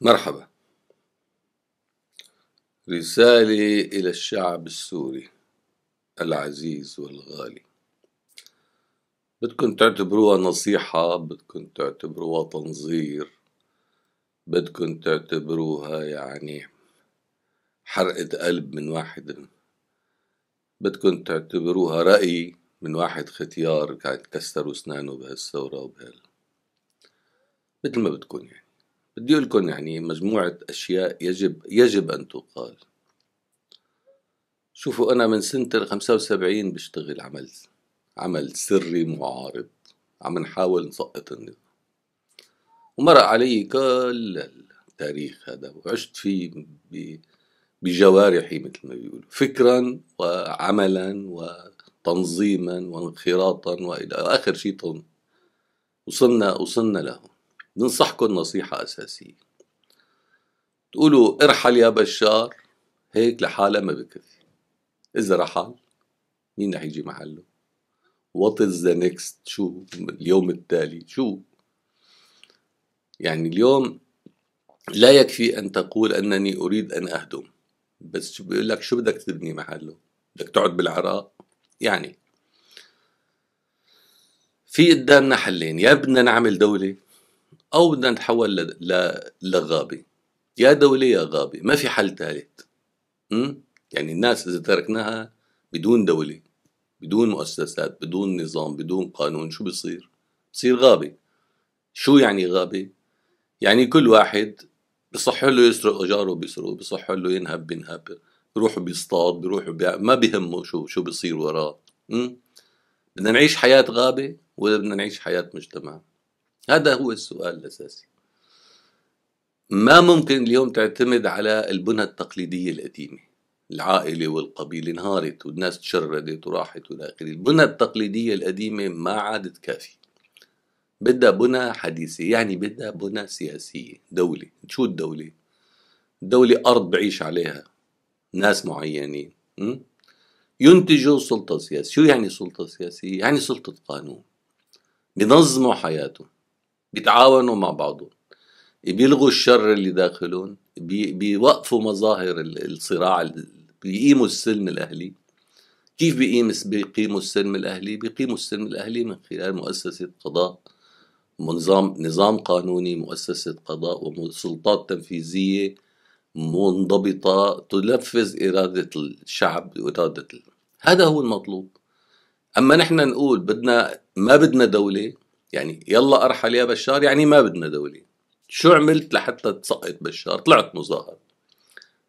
مرحبا رسالة إلى الشعب السوري العزيز والغالي بدكن تعتبروها نصيحة بدكن تعتبروها تنظير بدكن تعتبروها يعني حرقة قلب من واحد بدكن تعتبروها رأي من واحد ختيار قاعد كسروا اسنانه بهالثورة وبهال مثل ما بدكن يعني بدي اقول لكم يعني مجموعه اشياء يجب يجب ان تقال شوفوا انا من سنه ال 75 بشتغل عمل عمل سري معارض عم نحاول نسقط النظام ومرق علي كل التاريخ هذا وعشت فيه بجوارحي مثل ما بيقولوا فكرا وعملا وتنظيما وانخراطا والى اخر شيء وصلنا وصلنا لهون ننصحكم نصيحة أساسية تقولوا ارحل يا بشار هيك لحالها ما بكفي إذا رحل مين رح يجي محله وات از ذا نيكست شو اليوم التالي شو يعني اليوم لا يكفي أن تقول أنني أريد أن أهدم بس شو بيقول لك شو بدك تبني محله بدك تقعد بالعراق يعني في قدامنا حلين يا بدنا نعمل دولة او بدنا نتحول ل... لغابه يا دولة يا غابة ما في حل ثالث يعني الناس إذا تركناها بدون دولة بدون مؤسسات بدون نظام بدون قانون شو بصير بصير غابة شو يعني غابة يعني كل واحد بصح له يسرق اجاره بيسرقه بصح له ينهب بينهب بيروح بيصطاد بيروح بيع... ما بهمه شو شو بصير وراه بدنا نعيش حياة غابة ولا بدنا نعيش حياة مجتمع هذا هو السؤال الأساسي ما ممكن اليوم تعتمد على البنى التقليدية القديمة العائلة والقبيلة انهارت والناس تشردت وراحت والى اخره، البنى التقليدية القديمة ما عادت كافية بدها بنى حديثة يعني بدها بنى سياسية دولة شو الدولة؟ الدولة أرض بعيش عليها ناس معينين ينتجوا سلطة سياسية شو يعني سلطة سياسية؟ يعني سلطة قانون بنظموا حياتهم بيتعاونوا مع بعضهم بيلغوا الشر اللي داخلهم بي بيوقفوا مظاهر الصراع بيقيموا السلم الاهلي كيف بيقيم بيقيموا السلم الاهلي بيقيموا السلم الاهلي من خلال مؤسسه قضاء نظام نظام قانوني مؤسسه قضاء وسلطات تنفيذيه منضبطه تنفذ اراده الشعب واراده هذا هو المطلوب اما نحن نقول بدنا ما بدنا دوله يعني يلا ارحل يا بشار يعني ما بدنا دولة شو عملت لحتى تسقط بشار طلعت مظاهر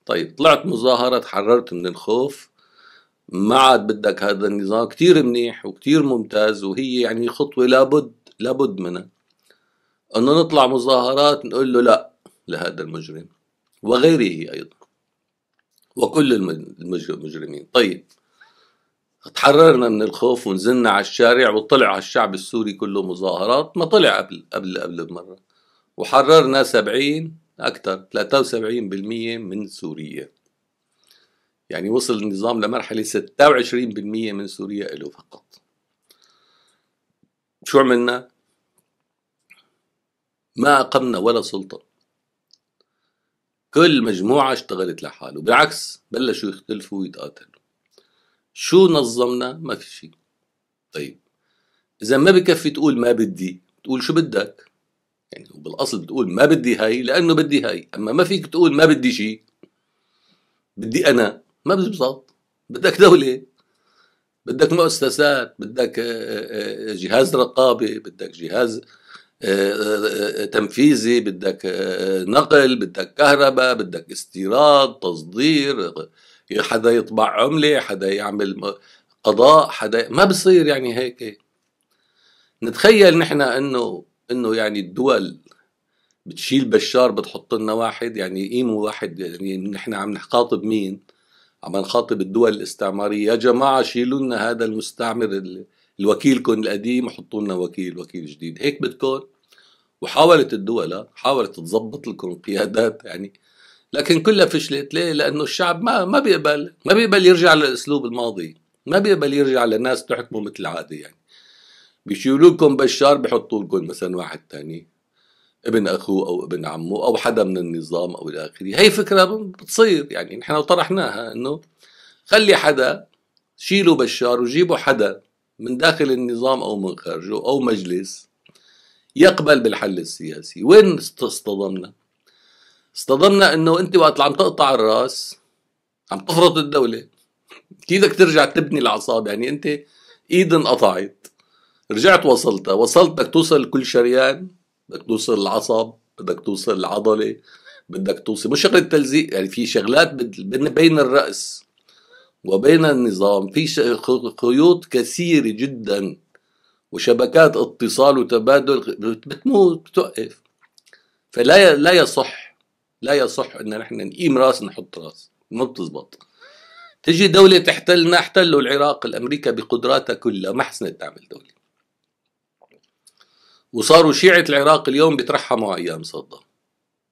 طيب طلعت مظاهرة تحررت من الخوف ما عاد بدك هذا النظام كتير منيح وكتير ممتاز وهي يعني خطوة لابد لابد منها انه نطلع مظاهرات نقول له لا لهذا المجرم وغيره ايضا وكل المجرمين طيب تحررنا من الخوف ونزلنا على الشارع وطلع على الشعب السوري كله مظاهرات ما طلع قبل قبل قبل بمرة وحررنا 70 أكثر 73% من سوريا يعني وصل النظام لمرحلة 26% من سوريا له فقط شو عملنا؟ ما أقمنا ولا سلطة كل مجموعة اشتغلت لحاله بالعكس بلشوا يختلفوا ويتقاتلوا شو نظمنا ما في شيء طيب اذا ما بكفي تقول ما بدي تقول شو بدك يعني بالاصل بتقول ما بدي هاي لانه بدي هاي اما ما فيك تقول ما بدي شيء بدي انا ما بزبط بدك دوله بدك مؤسسات بدك آه، آه، آه، جهاز رقابه بدك جهاز تنفيذي بدك نقل بدك كهرباء بدك استيراد تصدير حدا يطبع عملة حدا يعمل قضاء حدا ما بصير يعني هيك نتخيل نحن انه انه يعني الدول بتشيل بشار بتحط لنا واحد يعني قيمه واحد يعني نحن عم نخاطب مين؟ عم نخاطب الدول الاستعماريه يا جماعه شيلوا لنا هذا المستعمر الوكيلكم القديم وحطوا لنا وكيل وكيل جديد هيك بتكون وحاولت الدول حاولت تظبط لكم القيادات يعني لكن كلها فشلت ليه؟ لانه الشعب ما ما بيقبل ما بيقبل يرجع للاسلوب الماضي ما بيقبل يرجع للناس تحكمه مثل العاده يعني بيشيلوا لكم بشار بحطوا لكم مثلا واحد ثاني ابن اخوه او ابن عمه او حدا من النظام او الى اخره هي فكره بتصير يعني نحن طرحناها انه خلي حدا شيلوا بشار وجيبوا حدا من داخل النظام او من خارجه او مجلس يقبل بالحل السياسي وين اصطدمنا اصطدمنا انه انت وقت عم تقطع الراس عم تفرط الدوله كيدك ترجع تبني الاعصاب يعني انت ايد انقطعت رجعت وصلتها وصلت بدك توصل كل شريان بدك توصل العصب بدك توصل العضله بدك توصل مش شغله تلزيق يعني في شغلات بين الراس وبين النظام في خيوط كثيره جدا وشبكات اتصال وتبادل بتموت بتوقف فلا لا يصح لا يصح ان احنا نقيم راس نحط راس ما بتزبط تجي دولة تحتلنا احتلوا العراق الامريكا بقدراتها كلها ما حسنت تعمل دولة وصاروا شيعة العراق اليوم بيترحموا ايام صدام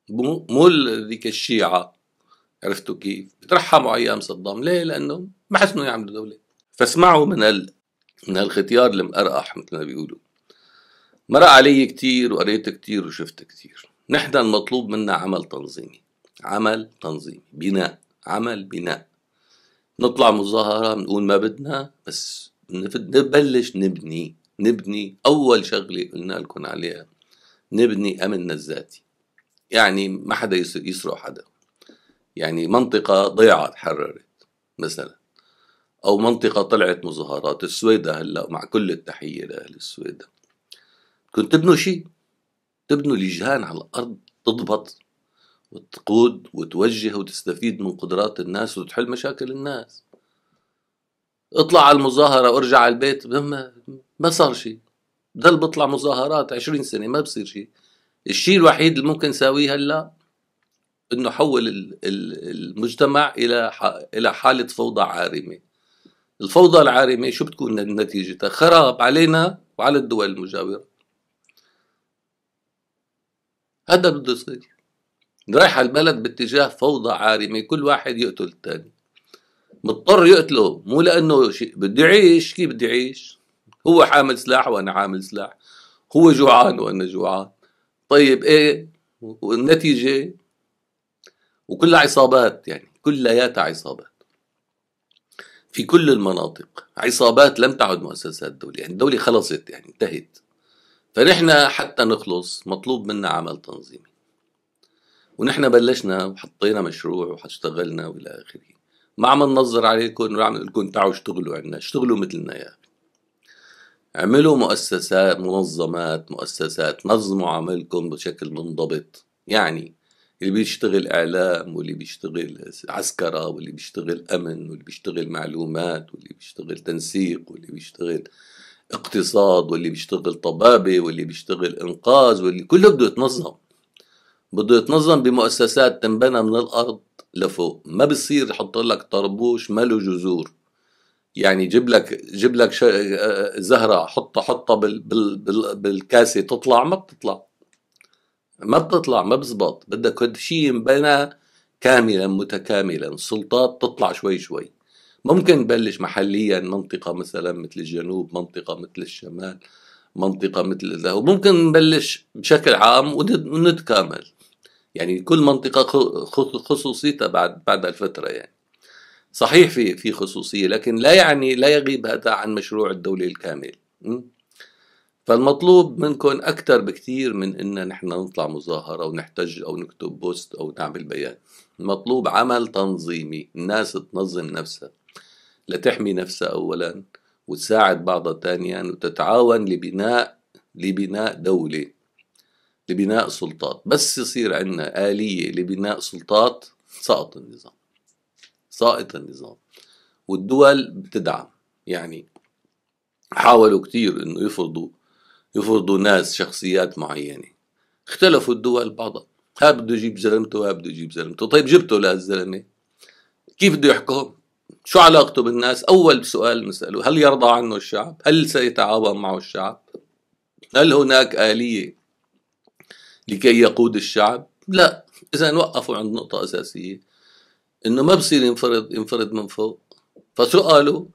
مو ذيك الشيعة عرفتوا كيف بيترحموا ايام صدام ليه لانه ما حسنوا يعملوا دولة فاسمعوا من ال... من هالختيار المقرقح مثل ما بيقولوا مرق علي كتير وقريت كتير وشفت كتير نحن المطلوب منا عمل تنظيمي عمل تنظيمي بناء عمل بناء نطلع مظاهرة بنقول ما بدنا بس نبلش نبني نبني أول شغلة قلنا لكم عليها نبني أمننا الذاتي يعني ما حدا يسرق حدا يعني منطقة ضيعت حررت مثلا أو منطقة طلعت مظاهرات السويدة هلا مع كل التحية لأهل السويدة كنت تبنوا شيء تبنوا لجان على الأرض تضبط وتقود وتوجه وتستفيد من قدرات الناس وتحل مشاكل الناس اطلع على المظاهرة وارجع على البيت ما, ما صار شيء ضل بطلع مظاهرات عشرين سنة ما بصير شيء الشيء الوحيد اللي ممكن ساويه هلا انه حول المجتمع الى الى حاله فوضى عارمه الفوضى العارمه شو بتكون نتيجتها خراب علينا وعلى الدول المجاوره هذا بده يصير رايحة البلد باتجاه فوضى عارمة كل واحد يقتل الثاني مضطر يقتله مو لأنه شيء بده يعيش كيف بده يعيش هو حامل سلاح وأنا حامل سلاح هو جوعان وأنا جوعان طيب إيه والنتيجة وكلها عصابات يعني كلياتها عصابات في كل المناطق عصابات لم تعد مؤسسات دولية يعني الدولة خلصت يعني انتهت فنحن حتى نخلص مطلوب منا عمل تنظيمي ونحن بلشنا وحطينا مشروع واشتغلنا والى اخره ما عم ننظر عليكم عم نقول لكم تعوا اشتغلوا عندنا اشتغلوا مثلنا يا اخي اعملوا مؤسسات منظمات مؤسسات نظموا عملكم بشكل منضبط يعني اللي بيشتغل اعلام واللي بيشتغل عسكره واللي بيشتغل امن واللي بيشتغل معلومات واللي بيشتغل تنسيق واللي بيشتغل اقتصاد واللي بيشتغل طبابه واللي بيشتغل انقاذ واللي كله بده يتنظم بده يتنظم بمؤسسات تنبنى من الارض لفوق ما بصير يحط لك طربوش ماله جذور يعني جيب لك جيب لك زهره حطها حطها بال بال بال بالكاسه تطلع ما بتطلع ما بتطلع ما بزبط بدك شيء ينبنى كاملا متكاملا سلطات تطلع شوي شوي ممكن نبلش محليا منطقة مثلا مثل الجنوب منطقة مثل الشمال منطقة مثل ذا وممكن نبلش بشكل عام ونتكامل يعني كل منطقة خصوصيتها بعد بعد الفترة يعني صحيح في في خصوصية لكن لا يعني لا يغيب هذا عن مشروع الدولة الكامل فالمطلوب منكم أكثر بكثير من إن نحن نطلع مظاهرة ونحتج أو نكتب بوست أو نعمل بيان المطلوب عمل تنظيمي الناس تنظم نفسها لتحمي نفسها أولا وتساعد بعضها ثانيا وتتعاون لبناء لبناء دولة لبناء سلطات بس يصير عندنا آلية لبناء سلطات سقط النظام ساقط النظام والدول بتدعم يعني حاولوا كتير انه يفرضوا يفرضوا ناس شخصيات معينة اختلفوا الدول بعضها ها بده يجيب زلمته وها بده يجيب زلمته طيب جبته لهالزلمة كيف بده يحكم شو علاقته بالناس أول سؤال نسأله هل يرضى عنه الشعب هل سيتعاون معه الشعب هل هناك آلية لكي يقود الشعب لا إذا وقفوا عند نقطة أساسية إنه ما بصير ينفرد ينفرد من فوق فشو قالوا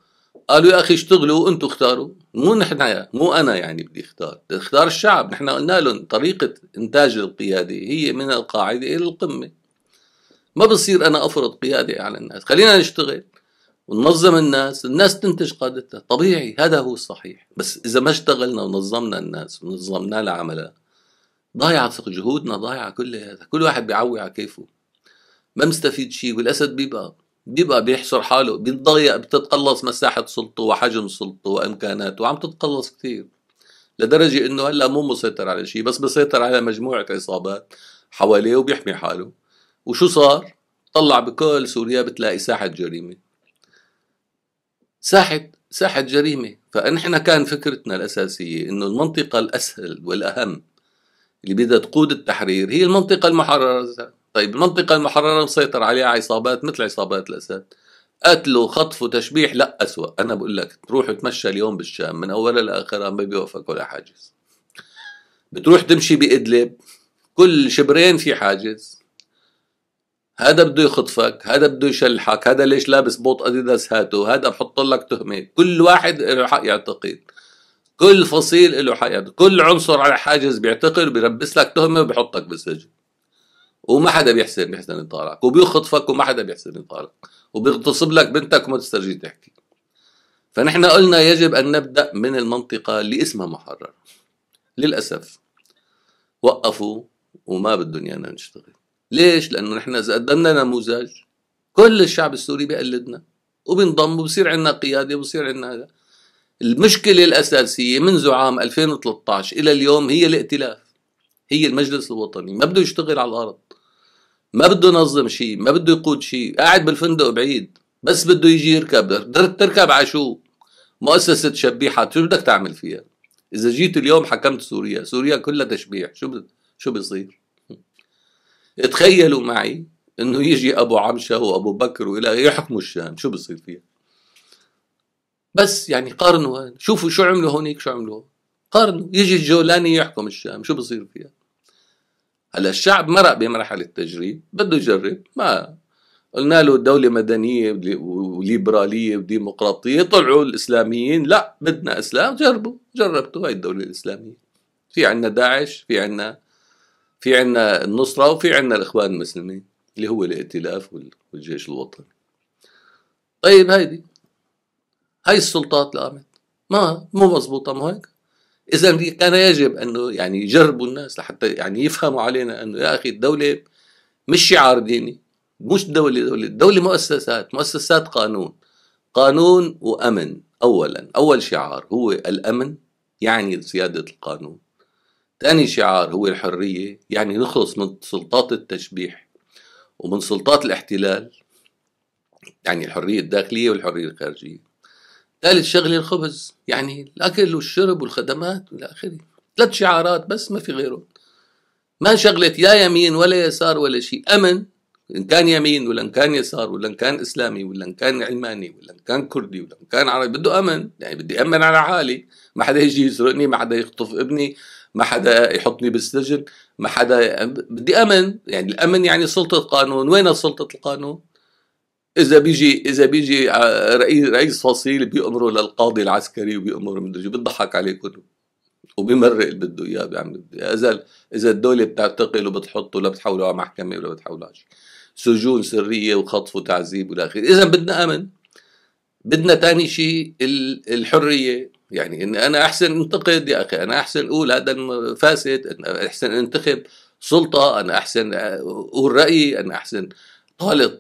قالوا يا اخي اشتغلوا وانتم اختاروا مو نحن مو انا يعني بدي اختار اختار الشعب نحن قلنا لهم طريقه انتاج القياده هي من القاعده الى القمه ما بصير انا افرض قياده على الناس خلينا نشتغل وننظم الناس الناس تنتج قادتها طبيعي هذا هو الصحيح بس إذا ما اشتغلنا ونظمنا الناس ونظمنا لها عملها ضايعة جهودنا ضايعة كل هذا كل واحد بيعوي على كيفه ما مستفيد شيء والأسد بيبقى بيبقى بيحصر حاله بيتضيق بتتقلص مساحة سلطته وحجم سلطته وإمكاناته وعم تتقلص كثير لدرجة إنه هلا مو مسيطر على شيء بس بيسيطر على مجموعة عصابات حواليه وبيحمي حاله وشو صار؟ طلع بكل سوريا بتلاقي ساحة جريمة ساحة ساحة جريمة فنحن كان فكرتنا الأساسية أنه المنطقة الأسهل والأهم اللي بدها تقود التحرير هي المنطقة المحررة طيب المنطقة المحررة مسيطر عليها عصابات مثل عصابات الأسد قتله خطفه تشبيح لا أسوأ أنا بقول لك تروح تمشى اليوم بالشام من أولها لآخرها ما بيوقفك ولا حاجز بتروح تمشي بإدلب كل شبرين في حاجز هذا بده يخطفك هذا بده يشلحك هذا ليش لابس بوط اديداس هاته هذا بحط لك تهمه كل واحد له حق يعتقد كل فصيل له حق يعتقد كل عنصر على حاجز بيعتقد بيربس لك تهمه وبحطك بالسجن وما حدا بيحسن بيحسن يطالعك وبيخطفك وما حدا بيحسن يطالعك وبيغتصب لك بنتك وما تسترجي تحكي فنحن قلنا يجب ان نبدا من المنطقه اللي اسمها محرر للاسف وقفوا وما بدهم ايانا نشتغل ليش؟ لأنه نحن إذا قدمنا نموذج كل الشعب السوري بيقلدنا وبينضم وبصير عندنا قيادة وبصير عندنا هذا المشكلة الأساسية منذ عام 2013 إلى اليوم هي الائتلاف هي المجلس الوطني ما بده يشتغل على الأرض ما بده ينظم شيء ما بده يقود شيء قاعد بالفندق بعيد بس بده يجي يركب تركب على شو مؤسسة شبيحة شو بدك تعمل فيها إذا جيت اليوم حكمت سوريا سوريا كلها تشبيح شو شو بيصير تخيلوا معي انه يجي ابو عمشه وابو بكر والى يحكموا الشام شو بصير فيها بس يعني قارنوا شوفوا شو عملوا هونيك شو عملوا قارنوا يجي الجولاني يحكم الشام شو بصير فيها هلا الشعب مرق بمرحله تجريب بده يجرب ما قلنا له دولة مدنية وليبرالية وديمقراطية طلعوا الإسلاميين لا بدنا إسلام جربوا جربتوا هاي الدولة الإسلامية في عنا داعش في عنا في عنا النصرة وفي عنا الإخوان المسلمين اللي هو الائتلاف والجيش الوطني طيب هيدي هاي السلطات اللي قامت ما مو مزبوطة مو هيك إذا كان يجب أنه يعني يجربوا الناس لحتى يعني يفهموا علينا أنه يا أخي الدولة مش شعار ديني مش دولة دولة دولة مؤسسات مؤسسات قانون قانون وأمن أولا أول شعار هو الأمن يعني سيادة القانون تاني شعار هو الحرية يعني نخلص من سلطات التشبيح ومن سلطات الاحتلال يعني الحرية الداخلية والحرية الخارجية ثالث شغلة الخبز يعني الأكل والشرب والخدمات وإلى آخره ثلاث شعارات بس ما في غيرهم ما شغلت يا يمين ولا يسار ولا شيء أمن إن كان يمين ولا إن كان يسار ولا إن كان إسلامي ولا إن كان علماني ولا إن كان كردي ولا إن كان عربي بده أمن يعني بدي أمن على حالي ما حدا يجي يسرقني ما حدا يخطف ابني ما حدا يحطني بالسجن ما حدا بدي امن يعني الامن يعني سلطه قانون وين سلطه القانون اذا بيجي اذا بيجي رئيس رئيس فصيل بيأمره للقاضي العسكري وبيأمره مدري بيضحك عليه كله وبيمرق اللي بده اياه بيعمل اذا اذا الدوله بتعتقل وبتحطه لا بتحوله على محكمه ولا بتحوله على شيء سجون سريه وخطف وتعذيب والى اخره اذا بدنا امن بدنا ثاني شيء الحريه يعني ان انا احسن انتقد يا اخي انا احسن اقول هذا فاسد انا احسن انتخب سلطه انا احسن اقول رايي انا احسن طالب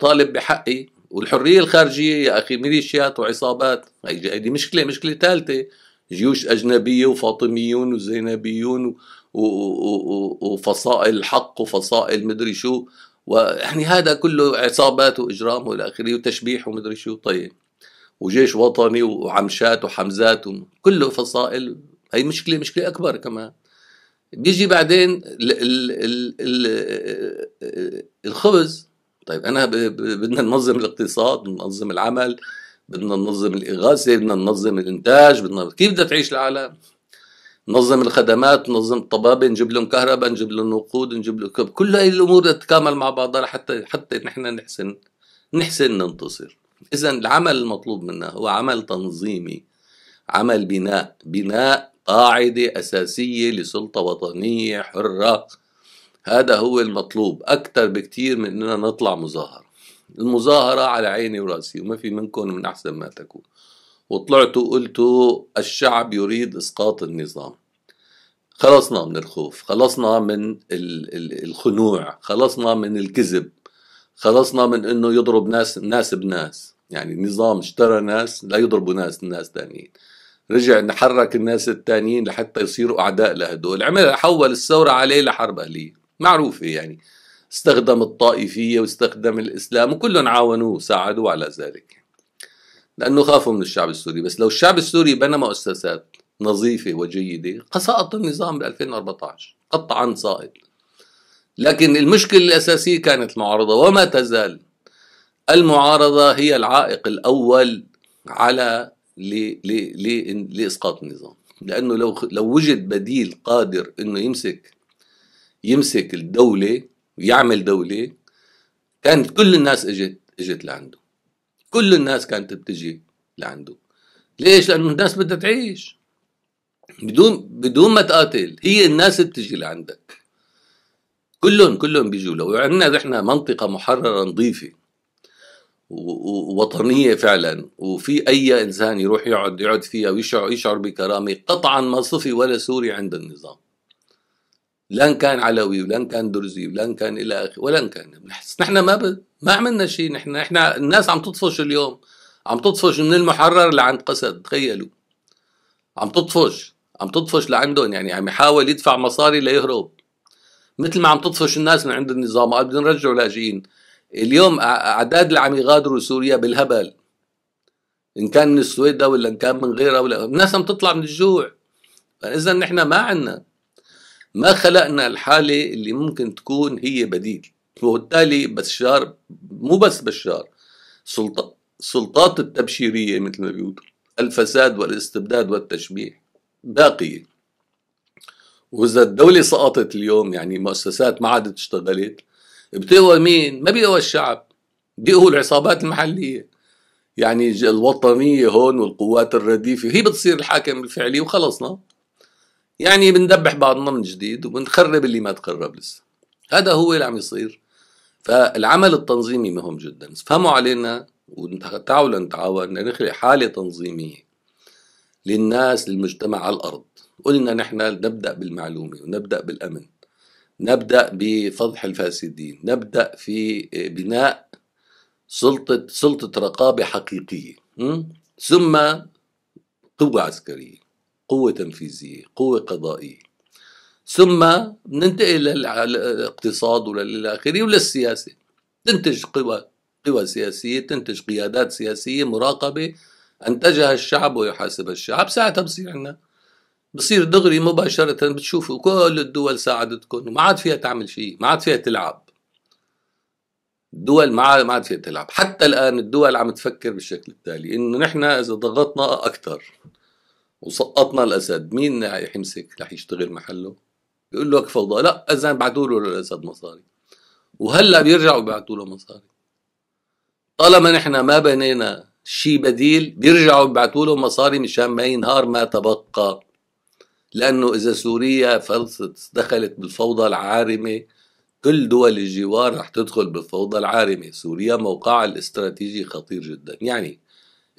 طالب بحقي والحريه الخارجيه يا اخي ميليشيات وعصابات هيدي مشكله مشكله ثالثه جيوش اجنبيه وفاطميون وزينبيون وفصائل حق وفصائل مدري شو ويعني هذا كله عصابات واجرام والى اخره وتشبيح ومدري شو طيب وجيش وطني وعمشات وحمزات كله فصائل هي مشكله مشكله اكبر كمان بيجي بعدين الـ الـ الـ الـ الخبز طيب انا بدنا ننظم الاقتصاد بدنا ننظم العمل بدنا ننظم الاغاثه بدنا ننظم الانتاج بدنا كيف بدها تعيش العالم ننظم الخدمات ننظم الطبابه نجيب لهم كهرباء نجيب لهم وقود نجيب لهم كل هاي الامور تتكامل مع بعضها حتى حتى نحن نحسن نحسن ننتصر إذا العمل المطلوب منا هو عمل تنظيمي عمل بناء بناء قاعدة أساسية لسلطة وطنية حرة هذا هو المطلوب أكثر بكثير من أننا نطلع مظاهرة المظاهرة على عيني وراسي وما في منكم من أحسن ما تكون وطلعتوا وقلت الشعب يريد إسقاط النظام خلصنا من الخوف خلصنا من الخنوع خلصنا من الكذب خلصنا من انه يضرب ناس ناس بناس يعني نظام اشترى ناس لا يضربوا ناس ناس ثانيين رجع نحرك الناس الثانيين لحتى يصيروا اعداء لهدول عمل حول الثوره عليه لحرب اهليه معروفه يعني استخدم الطائفيه واستخدم الاسلام وكلهم عاونوه وساعدوه على ذلك لانه خافوا من الشعب السوري بس لو الشعب السوري بنى مؤسسات نظيفه وجيده سقط النظام بال 2014 قطعا سائد لكن المشكلة الأساسية كانت المعارضة وما تزال المعارضة هي العائق الأول على لإسقاط النظام لأنه لو لو وجد بديل قادر إنه يمسك يمسك الدولة ويعمل دولة كانت كل الناس اجت اجت لعنده كل الناس كانت بتجي لعنده ليش؟ لأنه الناس بدها تعيش بدون بدون ما تقاتل هي الناس بتجي لعندك كلهم كلهم بيجوا لو عندنا يعني نحن منطقة محررة نظيفة ووطنية فعلا وفي أي إنسان يروح يقعد يقعد فيها ويشعر يشعر بكرامة قطعا ما صفي ولا سوري عند النظام لن كان علوي ولن كان درزي ولن كان إلى آخره ولن كان نحن ما ب... ما عملنا شيء نحن نحن الناس عم تطفش اليوم عم تطفش من المحرر لعند قسد تخيلوا عم تطفش عم تطفش لعندهم يعني عم يحاول يدفع مصاري ليهرب مثل ما عم تطفش الناس من عند النظام بدنا نرجع لاجئين اليوم اعداد اللي عم يغادروا سوريا بالهبل ان كان من السويد ولا ان كان من غيرها ولا الناس عم تطلع من الجوع فاذا نحن ما عندنا ما خلقنا الحاله اللي ممكن تكون هي بديل وبالتالي بشار مو بس بشار سلطة سلطات التبشيريه مثل ما بيقولوا الفساد والاستبداد والتشبيه باقيه واذا الدوله سقطت اليوم يعني مؤسسات ما عادت اشتغلت بتقوى مين؟ ما بيقوى الشعب بيقوى العصابات المحليه يعني الوطنيه هون والقوات الرديفه هي بتصير الحاكم الفعلي وخلصنا يعني بندبح بعضنا من جديد وبنخرب اللي ما تخرب لسه هذا هو اللي عم يصير فالعمل التنظيمي مهم جدا فهموا علينا وتعالوا نتعاون لنخلق حاله تنظيميه للناس للمجتمع على الارض قلنا نحن نبدأ بالمعلومة ونبدأ بالأمن نبدأ بفضح الفاسدين نبدأ في بناء سلطة سلطة رقابة حقيقية ثم قوة عسكرية قوة تنفيذية قوة قضائية ثم ننتقل للاقتصاد وللآخره وللسياسة تنتج قوى قوى سياسية تنتج قيادات سياسية مراقبة أنتجها الشعب ويحاسبها الشعب ساعتها بصير عندنا بصير دغري مباشرة بتشوفوا كل الدول ساعدتكم وما عاد فيها تعمل شيء ما عاد فيها تلعب الدول ما عاد ما عاد فيها تلعب حتى الآن الدول عم تفكر بالشكل التالي إنه نحن إذا ضغطنا أكثر وسقطنا الأسد مين رح يمسك رح يشتغل محله يقول لك فوضى لا إذا بعثوا له للأسد مصاري وهلا بيرجعوا بيبعثوا له مصاري طالما نحن ما بنينا شيء بديل بيرجعوا بيبعثوا له مصاري مشان ما ينهار ما تبقى لأنه إذا سوريا فرصت دخلت بالفوضى العارمة كل دول الجوار رح تدخل بالفوضى العارمة سوريا موقعها الاستراتيجي خطير جدا يعني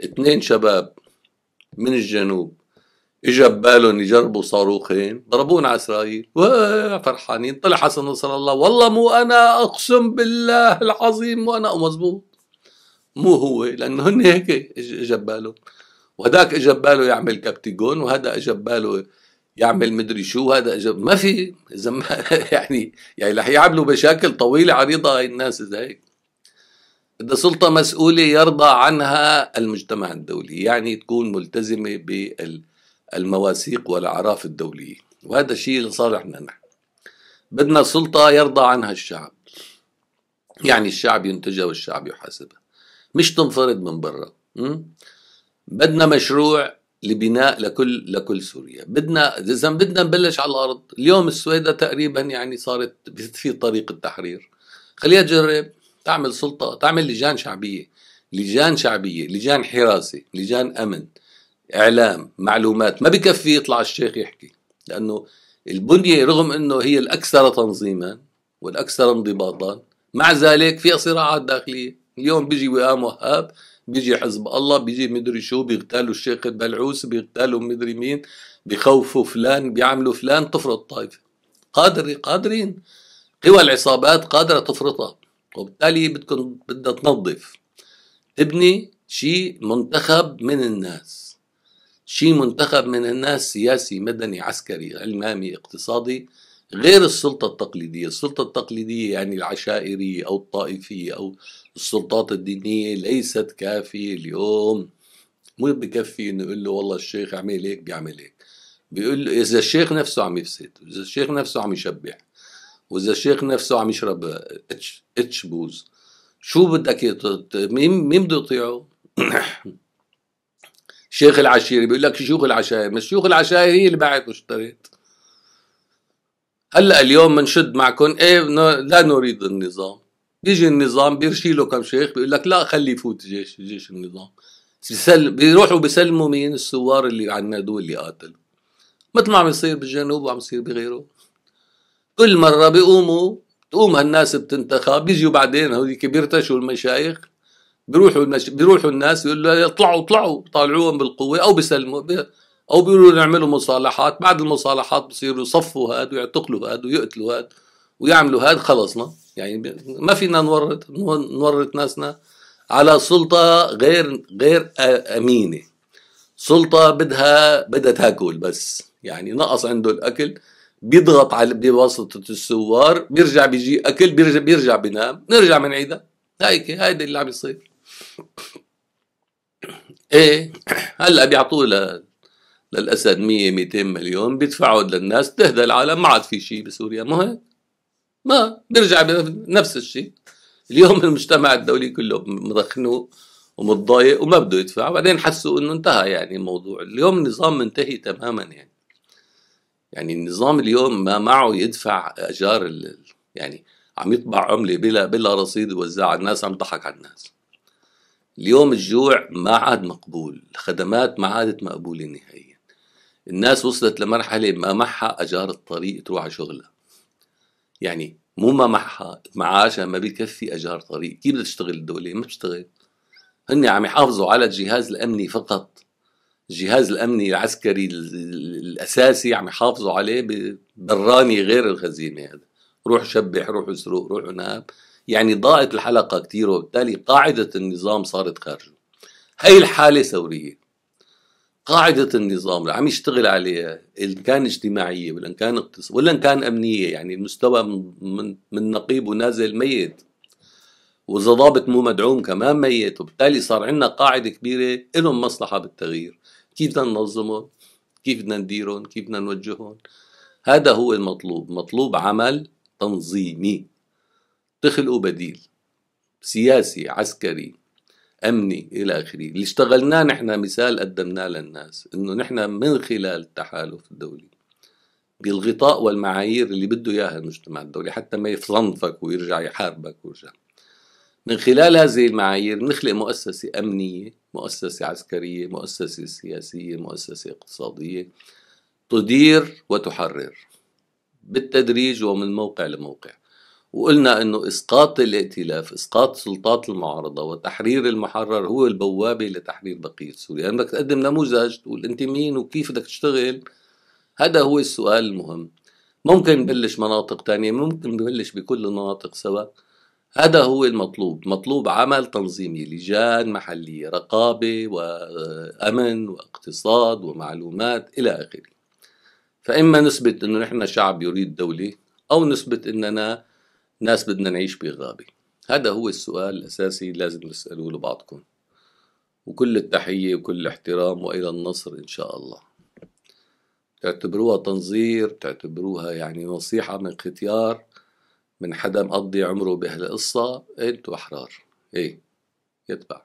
اثنين شباب من الجنوب اجى ببالهم يجربوا صاروخين ضربون على اسرائيل فرحانين طلع حسن نصر الله والله مو انا اقسم بالله العظيم مو انا مزبوط مو هو لانه هن هيك اجى ببالهم وهداك اجى بباله يعمل كابتيجون وهذا اجى بباله يعمل مدري شو هذا ما في اذا ما يعني يعني رح يعملوا مشاكل طويله عريضه هاي الناس اذا هيك بدها سلطه مسؤوله يرضى عنها المجتمع الدولي يعني تكون ملتزمه بالمواثيق والاعراف الدوليه وهذا الشيء اللي لصالحنا نحن بدنا سلطه يرضى عنها الشعب يعني الشعب ينتجها والشعب يحاسبها مش تنفرض من برا بدنا مشروع لبناء لكل لكل سوريا بدنا اذا بدنا نبلش على الارض اليوم السويدة تقريبا يعني صارت في طريق التحرير خليها تجرب تعمل سلطه تعمل لجان شعبيه لجان شعبيه لجان حراسه لجان امن اعلام معلومات ما بكفي يطلع الشيخ يحكي لانه البنيه رغم انه هي الاكثر تنظيما والاكثر انضباطا مع ذلك في صراعات داخليه اليوم بيجي وئام وهاب بيجي حزب الله بيجي مدري شو بيغتالوا الشيخ البلعوس بيغتالوا مدري مين بيخوفوا فلان بيعملوا فلان تفرض طائفة قادر قادرين قوى العصابات قادرة تفرطها وبالتالي بدكم بدها تنظف تبني شيء منتخب من الناس شيء منتخب من الناس سياسي مدني عسكري علمامي اقتصادي غير السلطة التقليدية السلطة التقليدية يعني العشائرية أو الطائفية أو السلطات الدينية ليست كافية اليوم مو بكفي انه يقول له والله الشيخ اعمل هيك بيعمل هيك بيقول له اذا الشيخ نفسه عم يفسد واذا الشيخ نفسه عم يشبع واذا الشيخ نفسه عم يشرب اتش, اتش بوز شو بدك مين مين بده يطيعه؟ شيخ العشيري بيقول لك شيوخ العشائر ما شيوخ العشائر هي اللي باعت واشتريت هلا اليوم بنشد معكم ايه لا نريد النظام بيجي النظام بيرشيله كم شيخ بيقول لك لا خليه يفوت جيش جيش النظام بيسلم بيروحوا بيسلموا مين الثوار اللي عنادوه اللي قاتلوا مثل ما عم يصير بالجنوب وعم يصير بغيره كل مرة بيقوموا تقوم هالناس بتنتخب بيجوا بعدين هذيك بيرتشوا المشايخ بيروحوا المش... بيروحوا الناس يقولوا له اطلعوا اطلعوا طالعوهم بالقوة أو بيسلموا بي... أو بيقولوا نعملوا مصالحات بعد المصالحات بصيروا يصفوا هاد ويعتقلوا هاد ويقتلوا هاد ويعملوا هذا خلصنا يعني ما فينا نورط نورط ناسنا على سلطة غير غير أمينة سلطة بدها بدها تاكل بس يعني نقص عنده الأكل بيضغط على بواسطة السوار بيرجع بيجي أكل بيرجع بيرجع بينام نرجع من عيدة هيك هيدا اللي عم يصير ايه هلا بيعطوه ل... للاسد 100 200 مليون بيدفعوا للناس تهدى العالم ما عاد في شيء بسوريا مو هيك ما بيرجع نفس الشيء اليوم المجتمع الدولي كله مخنوق ومتضايق وما بده يدفع وبعدين حسوا انه انتهى يعني الموضوع اليوم النظام منتهي تماما يعني يعني النظام اليوم ما معه يدفع اجار يعني عم يطبع عمله بلا بلا رصيد يوزعها على الناس عم يضحك على الناس اليوم الجوع ما عاد مقبول الخدمات ما عادت مقبولة نهائيا الناس وصلت لمرحلة ما معها أجار الطريق تروح على شغلها يعني مو ما معها معاشها ما بيكفي اجار طريق كيف بدها تشتغل الدوله ما بتشتغل هن عم يحافظوا على الجهاز الامني فقط الجهاز الامني العسكري الاساسي عم يحافظوا عليه براني غير الخزينه هذا روح شبح روح اسرق روح ناب يعني ضاعت الحلقه كثير وبالتالي قاعده النظام صارت خارجه هي الحاله ثوريه قاعدة النظام اللي عم يشتغل عليها إن كان اجتماعية ولا إن كان اقتصاد ولا إن كان أمنية يعني المستوى من, من نقيب ونازل ميت وإذا ضابط مو مدعوم كمان ميت وبالتالي صار عندنا قاعدة كبيرة لهم مصلحة بالتغيير كيف بدنا ننظمهم كيف بدنا نديرهم كيف بدنا نوجههم هذا هو المطلوب مطلوب عمل تنظيمي تخلقوا بديل سياسي عسكري امني الى اخره اللي اشتغلناه نحن مثال قدمناه للناس انه نحن من خلال التحالف الدولي بالغطاء والمعايير اللي بده اياها المجتمع الدولي حتى ما يفضنفك ويرجع يحاربك ويرجع من خلال هذه المعايير نخلق مؤسسة أمنية مؤسسة عسكرية مؤسسة سياسية مؤسسة اقتصادية تدير وتحرر بالتدريج ومن موقع لموقع وقلنا انه اسقاط الائتلاف اسقاط سلطات المعارضه وتحرير المحرر هو البوابه لتحرير بقيه سوريا يعني بدك تقدم نموذج تقول انت مين وكيف بدك تشتغل هذا هو السؤال المهم ممكن نبلش مناطق تانية ممكن نبلش بكل المناطق سوا هذا هو المطلوب مطلوب عمل تنظيمي لجان محلية رقابة وأمن واقتصاد ومعلومات إلى آخره فإما نثبت أنه نحن شعب يريد دولة أو نثبت أننا ناس بدنا نعيش بغابة هذا هو السؤال الأساسي لازم نسأله لبعضكم وكل التحية وكل الاحترام وإلى النصر إن شاء الله تعتبروها تنظير تعتبروها يعني نصيحة من ختيار من حدا مقضي عمره بهالقصة انتوا أحرار ايه يتبع